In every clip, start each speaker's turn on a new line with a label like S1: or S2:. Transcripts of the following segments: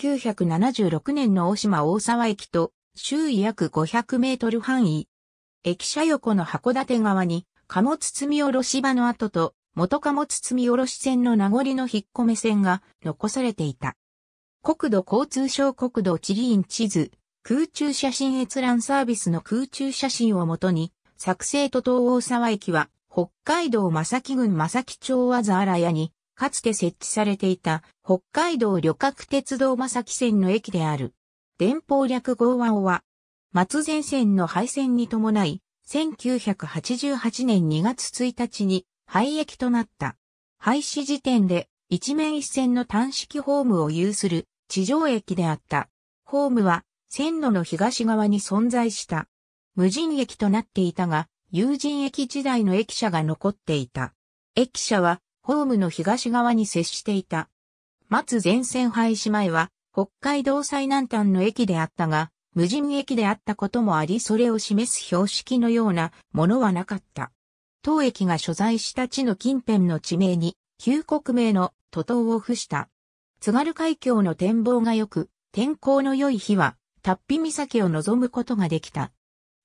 S1: 1976年の大島大沢駅と周囲約500メートル範囲。駅舎横の函館側に貨物積み下ろし場の跡と元貨物積み下ろし線の名残の引っ込め線が残されていた。国土交通省国土地理院地図、空中写真閲覧サービスの空中写真をもとに、作成都東大沢駅は、北海道正木郡正木町和沢屋にかつて設置されていた北海道旅客鉄道正木線の駅である。電報略号和尾は、松前線の廃線に伴い、1988年2月1日に廃駅となった。廃止時点で一面一線の単式ホームを有する地上駅であった。ホームは線路の東側に存在した。無人駅となっていたが、有人駅時代の駅舎が残っていた。駅舎はホームの東側に接していた。松前線廃止前は、北海道最南端の駅であったが、無人駅であったこともあり、それを示す標識のようなものはなかった。当駅が所在した地の近辺の地名に、旧国名の都東を付した。津軽海峡の展望が良く、天候の良い日は、タッピ岬を望むことができた。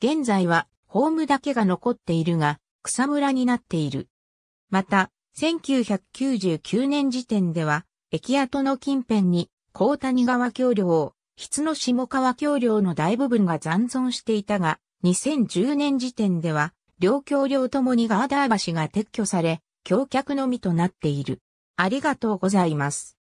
S1: 現在は、ホームだけが残っているが、草むらになっている。また、1999年時点では、駅跡の近辺に、高谷川橋梁、筆の下川橋梁の大部分が残存していたが、2010年時点では、両橋梁ともにガーダー橋が撤去され、橋脚のみとなっている。ありがとうございます。